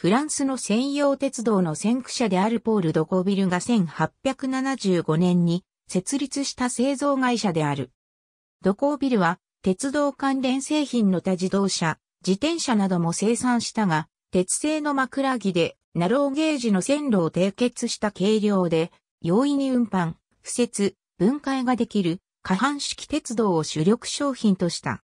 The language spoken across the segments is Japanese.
フランスの専用鉄道の先駆者であるポール・ドコビルが1875年に設立した製造会社である。ドコービルは鉄道関連製品の他自動車、自転車なども生産したが、鉄製の枕木でナローゲージの線路を締結した軽量で、容易に運搬、敷設、分解ができる、可搬式鉄道を主力商品とした。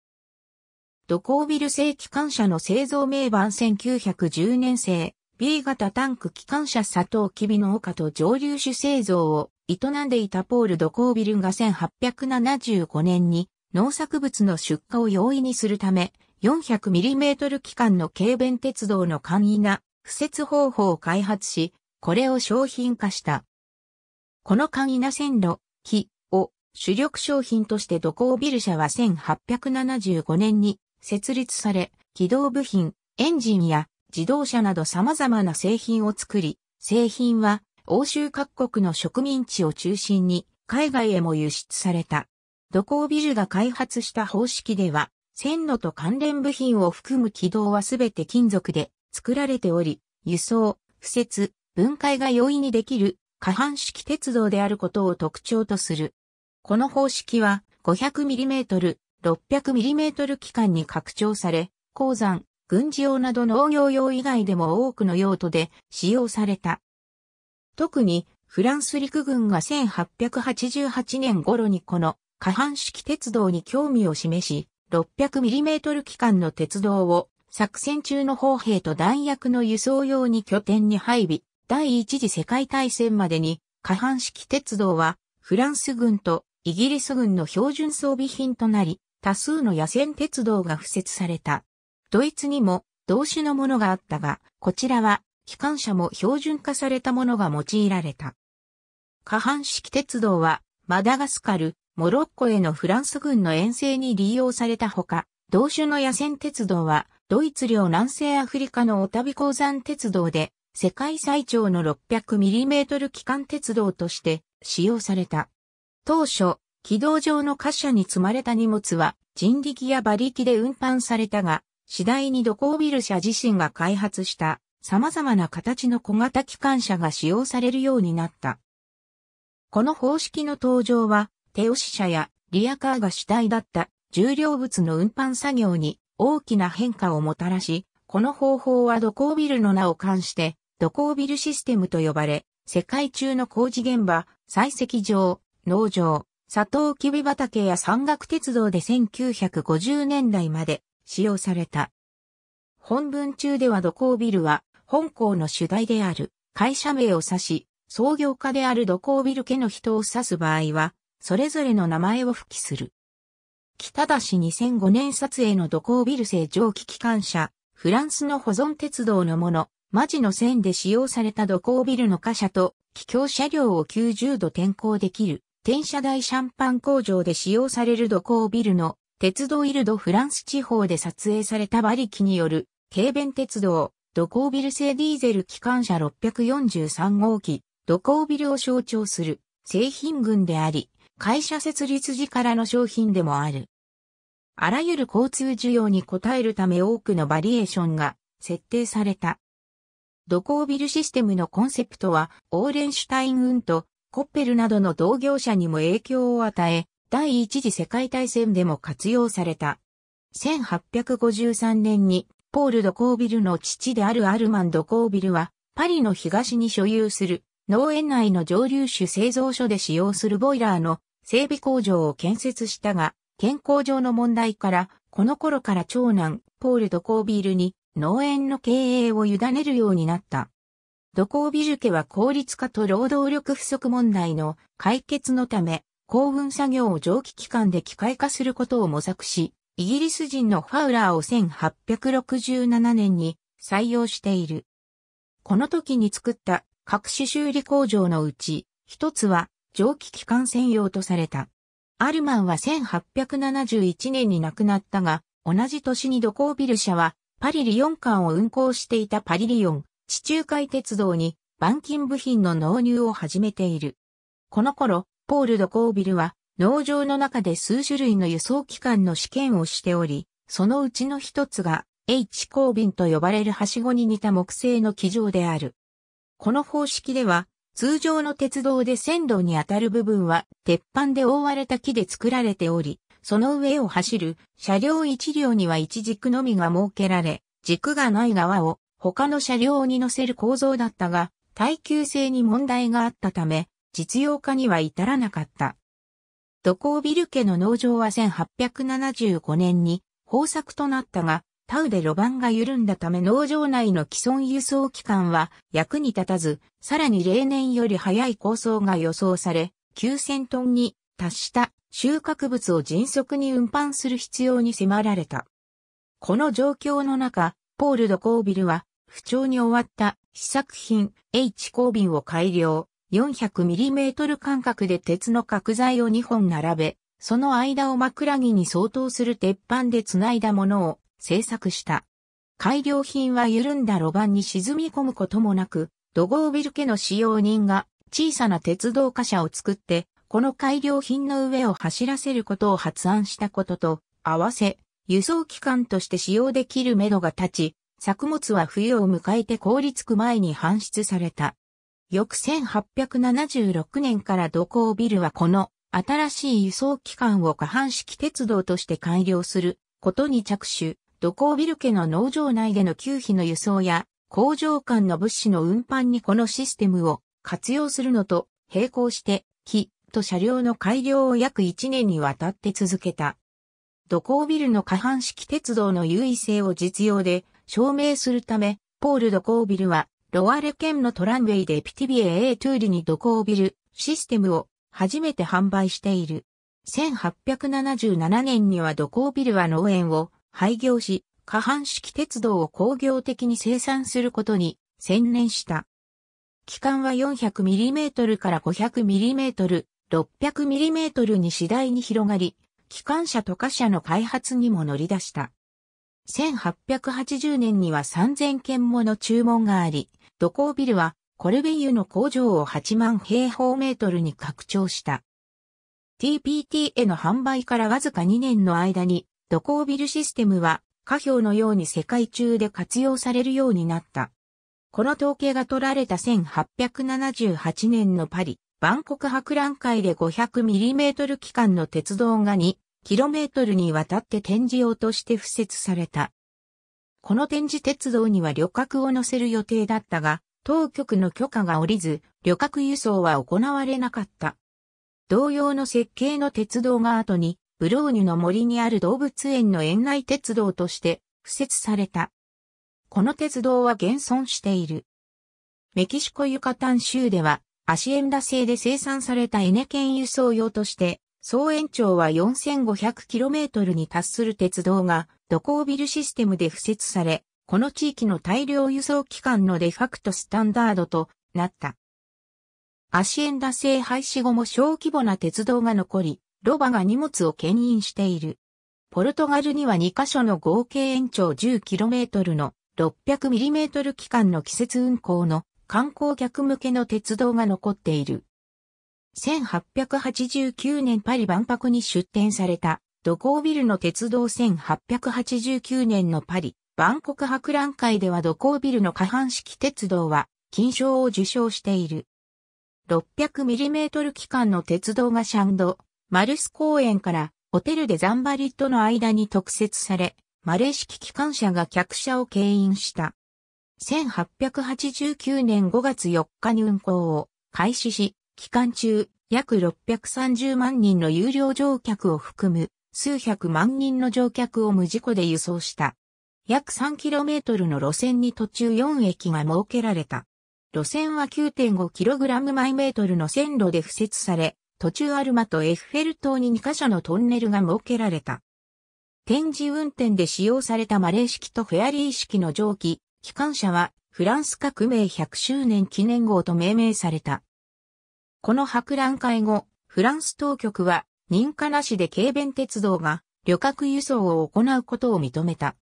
ドコービル製機関車の製造名板1910年製 B 型タンク機関車佐藤キビの丘と蒸留酒製造を営んでいたポール・ドコービルが1875年に農作物の出荷を容易にするため 400mm 機関の軽便鉄道の簡易な敷設方法を開発し、これを商品化した。この簡易な線路、木を主力商品としてドコービル社は1875年に設立され、機動部品、エンジンや自動車など様々な製品を作り、製品は欧州各国の植民地を中心に海外へも輸出された。土工ビルが開発した方式では、線路と関連部品を含む軌道はすべて金属で作られており、輸送、敷設、分解が容易にできる可搬式鉄道であることを特徴とする。この方式は 500mm 600mm 機関に拡張され、鉱山、軍事用など農業用以外でも多くの用途で使用された。特にフランス陸軍が1888年頃にこの下半式鉄道に興味を示し、600mm 機関の鉄道を作戦中の砲兵と弾薬の輸送用に拠点に配備、第一次世界大戦までに下半式鉄道はフランス軍とイギリス軍の標準装備品となり、多数の野戦鉄道が付設された。ドイツにも同種のものがあったが、こちらは機関車も標準化されたものが用いられた。下半式鉄道はマダガスカル、モロッコへのフランス軍の遠征に利用されたほか、同種の野戦鉄道はドイツ領南西アフリカのオタビ鉱山鉄道で世界最長の 600mm 機関鉄道として使用された。当初、軌道上の貨車に積まれた荷物は人力や馬力で運搬されたが、次第にドコービル社自身が開発した様々な形の小型機関車が使用されるようになった。この方式の登場は、手押し車やリアカーが主体だった重量物の運搬作業に大きな変化をもたらし、この方法はドコービルの名を冠して、ドコービルシステムと呼ばれ、世界中の工事現場、採石場、農場、サトウキビ畑や山岳鉄道で1950年代まで使用された。本文中では土工ビルは本校の主題である会社名を指し、創業家である土工ビル家の人を指す場合は、それぞれの名前を付記する。北田市2005年撮影の土工ビル製蒸気機関車、フランスの保存鉄道のもの、マジの線で使用された土工ビルの貨車と、気境車両を90度転向できる転車台シャンパン工場で使用される土工ビルの鉄道イルドフランス地方で撮影された馬力による軽便鉄道土工ビル製ディーゼル機関車643号機土工ビルを象徴する製品群であり会社設立時からの商品でもある。あらゆる交通需要に応えるため多くのバリエーションが設定された。土工ビルシステムのコンセプトはオーレンシュタイン運とコッペルなどの同業者にも影響を与え、第一次世界大戦でも活用された。1853年にポール・ド・コービルの父であるアルマン・ド・コービルは、パリの東に所有する農園内の蒸留酒製造所で使用するボイラーの整備工場を建設したが、健康上の問題から、この頃から長男、ポール・ド・コービルに農園の経営を委ねるようになった。土工美術家は効率化と労働力不足問題の解決のため、幸運作業を蒸気機関で機械化することを模索し、イギリス人のファウラーを1867年に採用している。この時に作った各種修理工場のうち、一つは蒸気機関専用とされた。アルマンは1871年に亡くなったが、同じ年に土工ビル社はパリリオン間を運行していたパリリオン、地中海鉄道に板金部品の納入を始めている。この頃、ポール・ド・コービルは農場の中で数種類の輸送機関の試験をしており、そのうちの一つが H コービンと呼ばれるはしごに似た木製の機場である。この方式では、通常の鉄道で線路にあたる部分は鉄板で覆われた木で作られており、その上を走る車両一両には一軸のみが設けられ、軸がない側を他の車両に乗せる構造だったが、耐久性に問題があったため、実用化には至らなかった。土工ビル家の農場は1875年に豊作となったが、タウで路盤が緩んだため農場内の既存輸送機関は役に立たず、さらに例年より早い構想が予想され、9000トンに達した収穫物を迅速に運搬する必要に迫られた。この状況の中、ポール・ド・コービルは不調に終わった試作品 H 鋼瓶を改良、400mm 間隔で鉄の角材を2本並べ、その間を枕木に相当する鉄板で繋いだものを製作した。改良品は緩んだ路盤に沈み込むこともなく、土豪ビル家の使用人が小さな鉄道貨車を作って、この改良品の上を走らせることを発案したことと、合わせ、輸送機関として使用できる目処が立ち、作物は冬を迎えて凍りつく前に搬出された。翌1876年から土工ビルはこの新しい輸送機関を下半式鉄道として改良することに着手、土工ビル家の農場内での給費の輸送や工場間の物資の運搬にこのシステムを活用するのと並行して木と車両の改良を約1年にわたって続けた。土工ビルの下半式鉄道の優位性を実用で証明するため、ポール・ドコービルは、ロワレ県のトランウェイでピティビエ・エー・トゥーリにドコービルシステムを初めて販売している。1877年にはドコービルは農園を廃業し、下半式鉄道を工業的に生産することに専念した。機関は 400mm から 500mm、600mm に次第に広がり、機関車と貨車の開発にも乗り出した。1880年には3000件もの注文があり、土工ビルはコルベイユの工場を8万平方メートルに拡張した。TPT への販売からわずか2年の間に、土工ビルシステムは、下表のように世界中で活用されるようになった。この統計が取られた1878年のパリ、万国博覧会で 500mm 期間の鉄道が2キロメートルにわたって展示用として付設された。この展示鉄道には旅客を乗せる予定だったが、当局の許可が下りず、旅客輸送は行われなかった。同様の設計の鉄道が後に、ブローニュの森にある動物園の園内鉄道として付設された。この鉄道は現存している。メキシコユカタン州では、アシエンダ製で生産されたエネケン輸送用として、総延長は 4500km に達する鉄道が土工ビルシステムで付設され、この地域の大量輸送機関のデファクトスタンダードとなった。アシエンダ製廃止後も小規模な鉄道が残り、ロバが荷物を牽引している。ポルトガルには2カ所の合計延長 10km の 600mm 機関の季節運行の観光客向けの鉄道が残っている。1889年パリ万博に出展された、土工ビルの鉄道1889年のパリ、万国博覧会では土工ビルの下半式鉄道は、金賞を受賞している。600mm 機関の鉄道がシャンド、マルス公園からホテルでザンバリットの間に特設され、マレー式機関車が客車を牽引した。1889年5月4日に運行を開始し、期間中、約630万人の有料乗客を含む数百万人の乗客を無事故で輸送した。約 3km の路線に途中4駅が設けられた。路線は 9.5kg イメートルの線路で敷設され、途中アルマとエッフェル塔に2カ所のトンネルが設けられた。展示運転で使用されたマレー式とフェアリー式の蒸気、機関車はフランス革命100周年記念号と命名された。この博覧会後、フランス当局は認可なしで軽便鉄道が旅客輸送を行うことを認めた。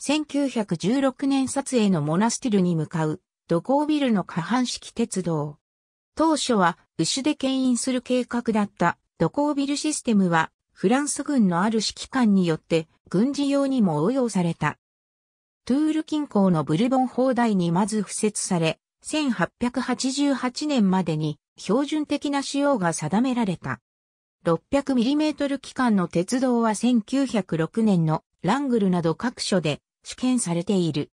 1916年撮影のモナスティルに向かう、土工ビルの下半式鉄道。当初は、牛で牽引する計画だった土工ビルシステムは、フランス軍のある指揮官によって、軍事用にも応用された。トゥール近郊のブルボン砲台にまず付設され、1888年までに標準的な仕様が定められた。600mm 機関の鉄道は1906年のラングルなど各所で試験されている。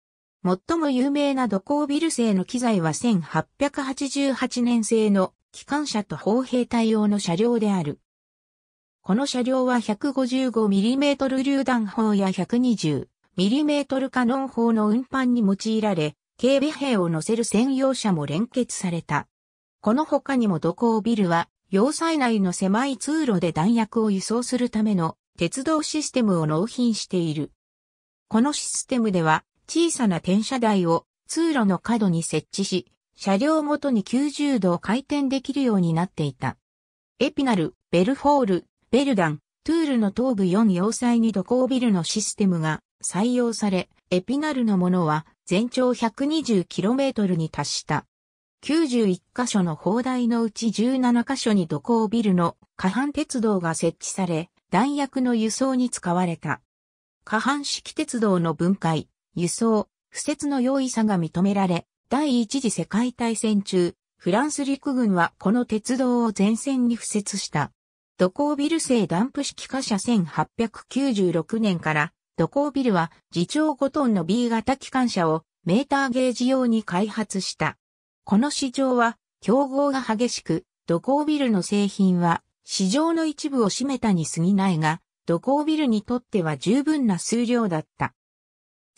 最も有名な土工ビル製の機材は1888年製の機関車と砲兵隊用の車両である。この車両は 155mm 榴弾砲や 120mm カノン砲の運搬に用いられ、警備兵を乗せる専用車も連結された。この他にも土工ビルは、要塞内の狭い通路で弾薬を輸送するための鉄道システムを納品している。このシステムでは、小さな転車台を通路の角に設置し、車両元とに90度回転できるようになっていた。エピナル、ベルフォール、ベルダン、トゥールの東部4要塞に土工ビルのシステムが採用され、エピナルのものは全長 120km に達した。91カ所の砲台のうち17カ所に土工ビルの下半鉄道が設置され、弾薬の輸送に使われた。下半式鉄道の分解、輸送、敷設の容易さが認められ、第一次世界大戦中、フランス陸軍はこの鉄道を前線に敷設した。土工ビル製ダンプ式貨車1896年から土工ビルは自重5トンの B 型機関車をメーターゲージ用に開発した。この市場は競合が激しく、土工ビルの製品は市場の一部を占めたに過ぎないが、土工ビルにとっては十分な数量だった。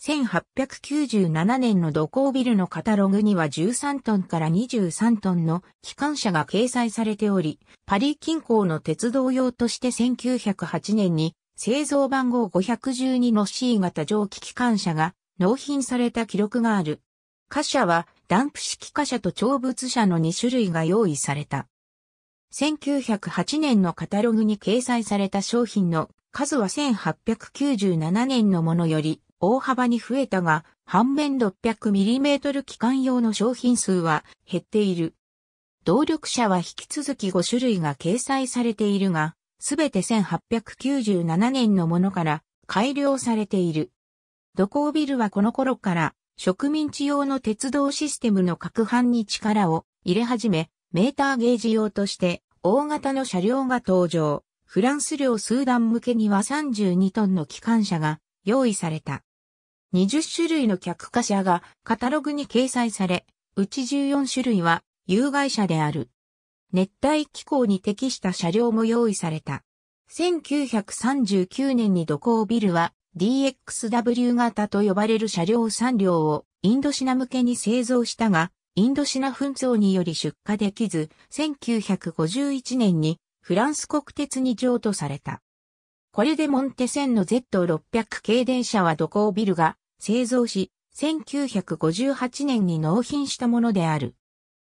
1897年の土工ビルのカタログには13トンから23トンの機関車が掲載されており、パリ近郊の鉄道用として1908年に製造番号512の C 型蒸気機関車が納品された記録がある。貨車はダンプ式貨車と長物車の2種類が用意された。1908年のカタログに掲載された商品の数は1897年のものより大幅に増えたが、半面 600mm 機関用の商品数は減っている。動力車は引き続き5種類が掲載されているが、すべて1897年のものから改良されている。土工ビルはこの頃から植民地用の鉄道システムの拡販に力を入れ始め、メーターゲージ用として大型の車両が登場。フランス領スーダン向けには32トンの機関車が用意された。20種類の客貨車がカタログに掲載され、うち14種類は有害車である。熱帯気候に適した車両も用意された。1939年に土工ビルは DXW 型と呼ばれる車両3両をインドシナ向けに製造したが、インドシナ紛争により出荷できず、1951年にフランス国鉄に譲渡された。これでモンテセンの Z600 系電車は土工ビルが製造し、1958年に納品したものである。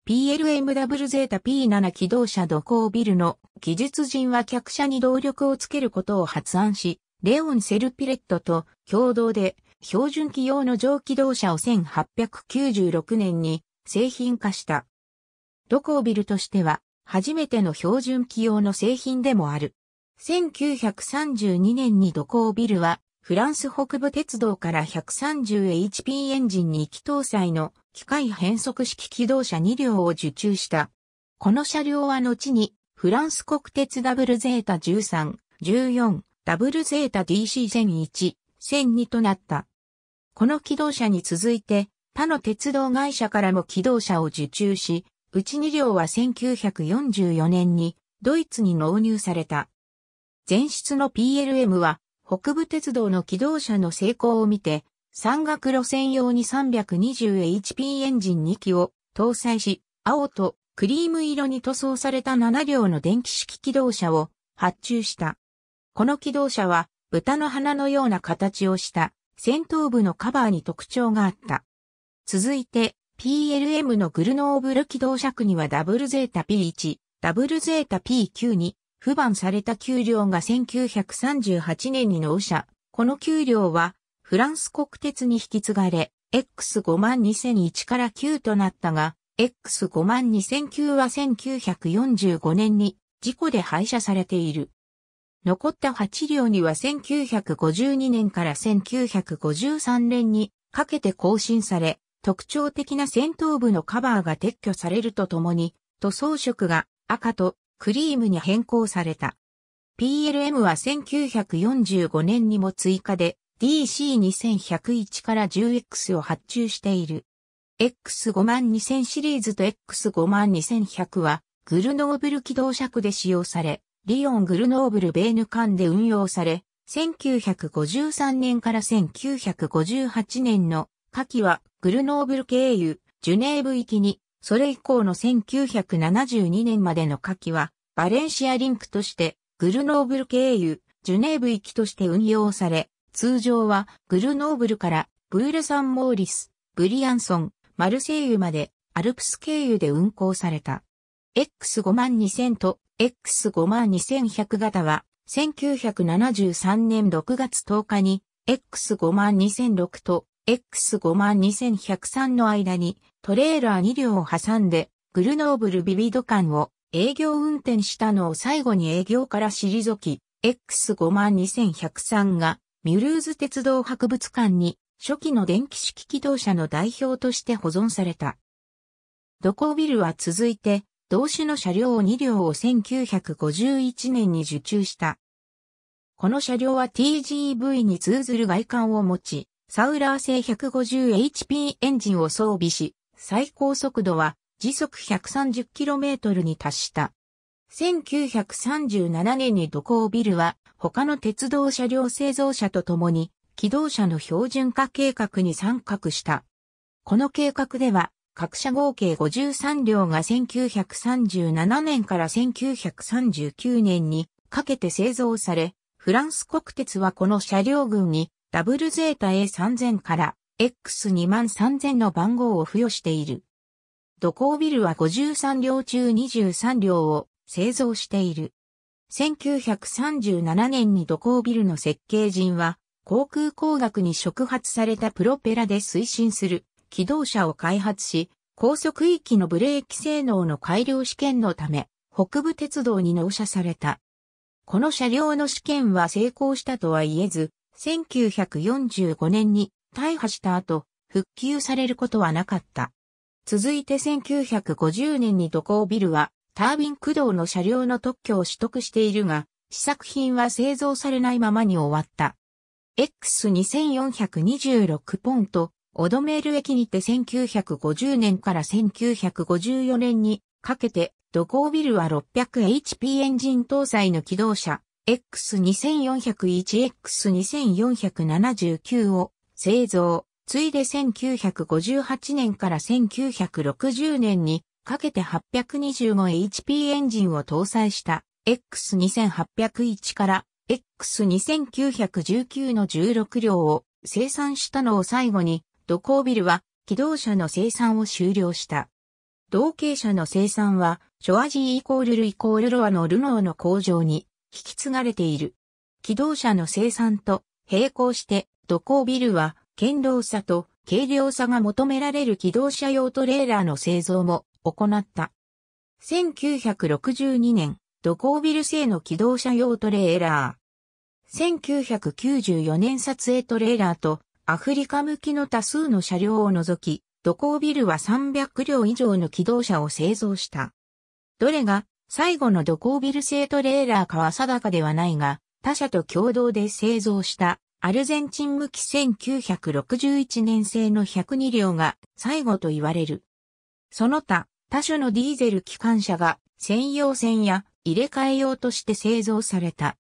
PLMW ゼータ P7 機動車土工ビルの技術人は客車に動力をつけることを発案し、レオン・セルピレットと共同で標準機用の蒸気動車を1896年に製品化した。ドコービルとしては初めての標準機用の製品でもある。1932年にドコービルはフランス北部鉄道から 130HP エンジンに気搭載の機械変速式機動車2両を受注した。この車両は後にフランス国鉄ダブルゼータ13、14、ダブルゼータ DC 0 1、1 0 0 2となった。この機動車に続いて、他の鉄道会社からも機動車を受注し、うち2両は1944年にドイツに納入された。前室の PLM は北部鉄道の機動車の成功を見て、山岳路線用に 320HP エンジン2機を搭載し、青とクリーム色に塗装された7両の電気式機動車を発注した。この機動車は豚の鼻のような形をした先頭部のカバーに特徴があった。続いて PLM のグルノーブル機動車区にはダブルゼータ P1、ダブルゼータ P9 に不番された給料が1938年に納車。この給料はフランス国鉄に引き継がれ、X52001 から9となったが、X52009 は1945年に事故で廃車されている。残った8両には1952年から1953年にかけて更新され、特徴的な戦闘部のカバーが撤去されるとともに、塗装色が赤とクリームに変更された。PLM は1945年にも追加で DC2101 から 10X を発注している。X52000 シリーズと X52100 はグルノーブル機動尺で使用され、リオン・グルノーブル・ベーヌ間で運用され、1953年から1958年の夏季はグルノーブル経由、ジュネーブ行きに、それ以降の1972年までの夏季は、バレンシアリンクとして、グルノーブル経由、ジュネーブ行きとして運用され、通常はグルノーブルからブール・サン・モーリス、ブリアンソン、マルセイユまでアルプス経由で運行された。X5 2000と X52100 型は、1973年6月10日に、X52006 と X52103 の間に、トレーラー2両を挟んで、グルノーブルビビド間を営業運転したのを最後に営業から退き、X52103 が、ミュルーズ鉄道博物館に、初期の電気式機動車の代表として保存された。ドコビルは続いて、同種の車両を2両を1951年に受注した。この車両は TGV に通ずる外観を持ち、サウラー製 150HP エンジンを装備し、最高速度は時速 130km に達した。1937年に土工ビルは他の鉄道車両製造者と共に機動車の標準化計画に参画した。この計画では各社合計53両が1937年から1939年にかけて製造され、フランス国鉄はこの車両群にダブルゼータ A3000 から X23000 の番号を付与している。土工ビルは53両中23両を製造している。1937年に土工ビルの設計人は航空工学に触発されたプロペラで推進する機動車を開発し、高速域のブレーキ性能の改良試験のため、北部鉄道に納車された。この車両の試験は成功したとは言えず、1945年に大破した後、復旧されることはなかった。続いて1950年に渡航ビルは、タービン駆動の車両の特許を取得しているが、試作品は製造されないままに終わった。X2426 ポンとオドメール駅にて1950年から1954年にかけて、土工ビルは 600HP エンジン搭載の機動車 X2401、X2479 を製造、ついで1958年から1960年にかけて 825HP エンジンを搭載した X2801 から X2919 の16両を生産したのを最後に土工ビルは機動車の生産を終了した。同系車の生産は、ショアジーイコールルイコールロアのルノーの工場に引き継がれている。機動車の生産と並行して、土工ビルは、堅牢さと軽量さが求められる機動車用トレーラーの製造も行った。1962年、土工ビル製の機動車用トレーラー。1994年撮影トレーラーとアフリカ向きの多数の車両を除き、土工ビルは300両以上の機動車を製造した。どれが最後の土工ビル製トレーラーかは定かではないが、他社と共同で製造したアルゼンチン向き1961年製の102両が最後と言われる。その他、他種のディーゼル機関車が専用線や入れ替え用として製造された。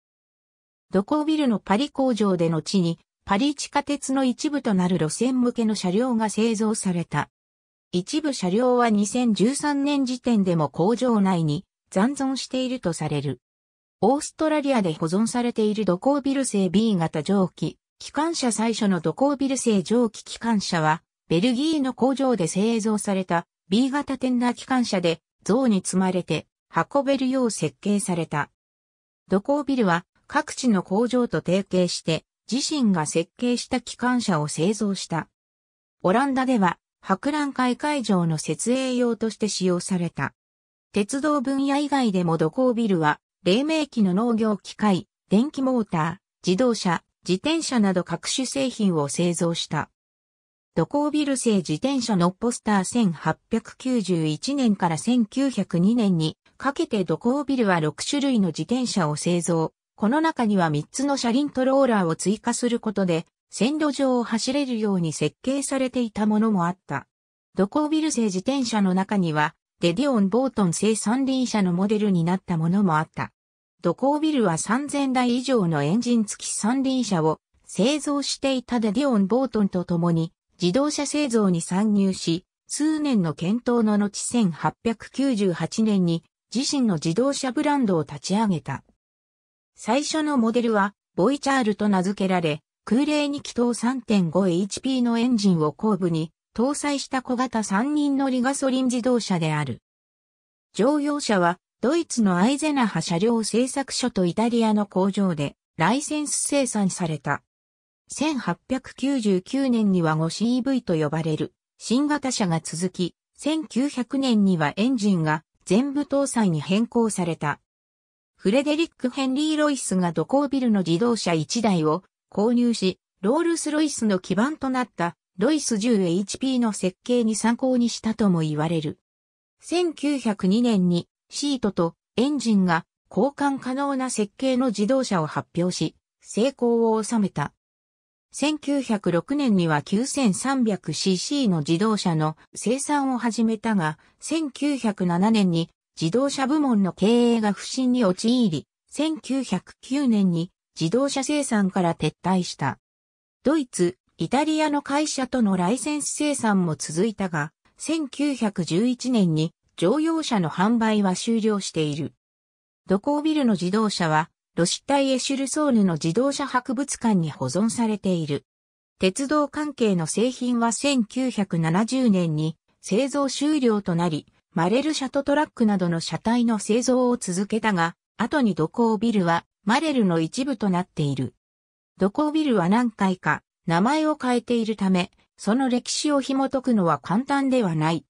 土工ビルのパリ工場での地にパリ地下鉄の一部となる路線向けの車両が製造された。一部車両は2013年時点でも工場内に残存しているとされる。オーストラリアで保存されているドコービル製 B 型蒸気、機関車最初のドコービル製蒸気機関車は、ベルギーの工場で製造された B 型テンダー機関車で、像に積まれて運べるよう設計された。ドコービルは各地の工場と提携して自身が設計した機関車を製造した。オランダでは博覧会会場の設営用として使用された。鉄道分野以外でも土工ビルは、黎明期の農業機械、電気モーター、自動車、自転車など各種製品を製造した。土工ビル製自転車のポスター1891年から1902年にかけて土工ビルは6種類の自転車を製造、この中には3つの車輪とローラーを追加することで、線路上を走れるように設計されていたものもあった。ドコービル製自転車の中には、デディオン・ボートン製三輪車のモデルになったものもあった。ドコービルは3000台以上のエンジン付き三輪車を製造していたデディオン・ボートンと共に自動車製造に参入し、数年の検討の後1898年に自身の自動車ブランドを立ち上げた。最初のモデルは、ボイチャールと名付けられ、空冷2気筒 3.5HP のエンジンを後部に搭載した小型3人乗りガソリン自動車である。乗用車はドイツのアイゼナハ車両製作所とイタリアの工場でライセンス生産された。1899年には 5CV と呼ばれる新型車が続き、1900年にはエンジンが全部搭載に変更された。フレデリック・ヘンリー・ロイスがドコービルの自動車1台を購入し、ロールス・ロイスの基盤となったロイス 10HP の設計に参考にしたとも言われる。1902年にシートとエンジンが交換可能な設計の自動車を発表し、成功を収めた。1906年には 9300cc の自動車の生産を始めたが、1907年に自動車部門の経営が不振に陥り、1909年に自動車生産から撤退した。ドイツ、イタリアの会社とのライセンス生産も続いたが、1911年に乗用車の販売は終了している。土工ビルの自動車は、ロシタイエシュルソーヌの自動車博物館に保存されている。鉄道関係の製品は1970年に製造終了となり、マレルシャトトラックなどの車体の製造を続けたが、後に土工ビルはマレルの一部となっている。土工ビルは何回か名前を変えているため、その歴史を紐解くのは簡単ではない。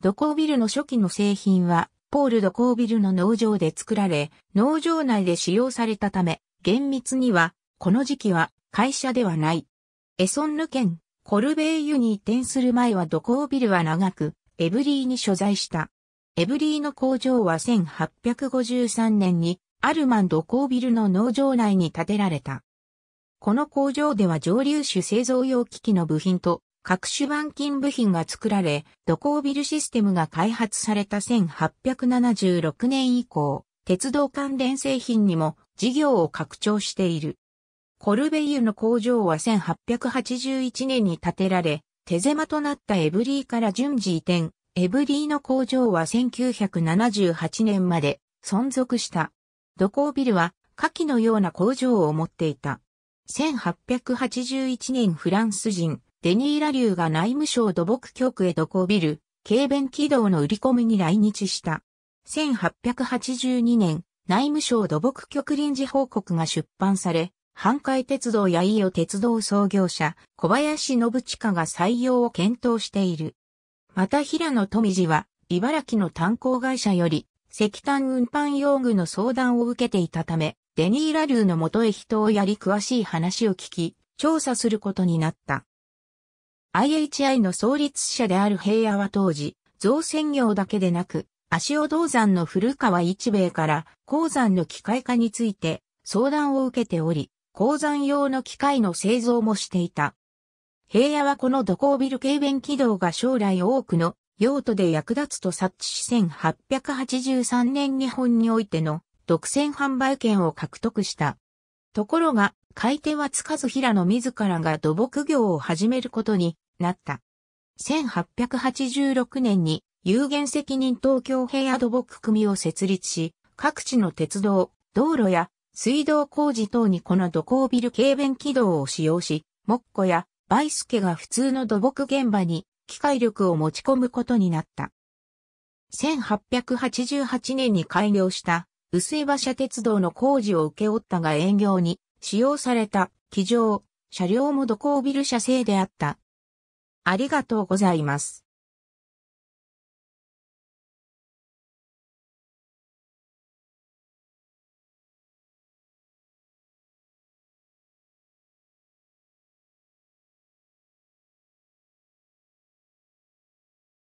土工ビルの初期の製品は、ポール土工ビルの農場で作られ、農場内で使用されたため、厳密には、この時期は会社ではない。エソンヌ県コルベイユに移転する前は土工ビルは長く、エブリーに所在した。エブリーの工場は1853年にアルマンドコービルの農場内に建てられた。この工場では蒸留酒製造用機器の部品と各種板金部品が作られ、ドコービルシステムが開発された1876年以降、鉄道関連製品にも事業を拡張している。コルベイユの工場は1881年に建てられ、手狭となったエブリーから順次移転、エブリーの工場は1978年まで存続した。土工ビルは下記のような工場を持っていた。1881年フランス人、デニーラ流が内務省土木局へ土工ビル、軽便軌道の売り込みに来日した。1882年、内務省土木局臨時報告が出版され、阪海鉄道や伊予鉄道創業者、小林信親が採用を検討している。また平野富士は、茨城の炭鉱会社より、石炭運搬用具の相談を受けていたため、デニー・ラルーの元へ人をやり詳しい話を聞き、調査することになった。IHI の創立者である平野は当時、造船業だけでなく、足尾銅山の古川一兵から鉱山の機械化について相談を受けており、鉱山用の機械の製造もしていた。平野はこの土工ビル軽便軌道が将来多くの用途で役立つと察知し1883年日本においての独占販売権を獲得した。ところが、買い手はつかず平野自らが土木業を始めることになった。1886年に有限責任東京平野土木組を設立し、各地の鉄道、道路や水道工事等にこの土工ビル軽便軌道を使用し、木庫やバイスケが普通の土木現場に機械力を持ち込むことになった。1888年に開業した薄い馬車鉄道の工事を請け負ったが営業に使用された機場、車両も土工ビル車製であった。ありがとうございます。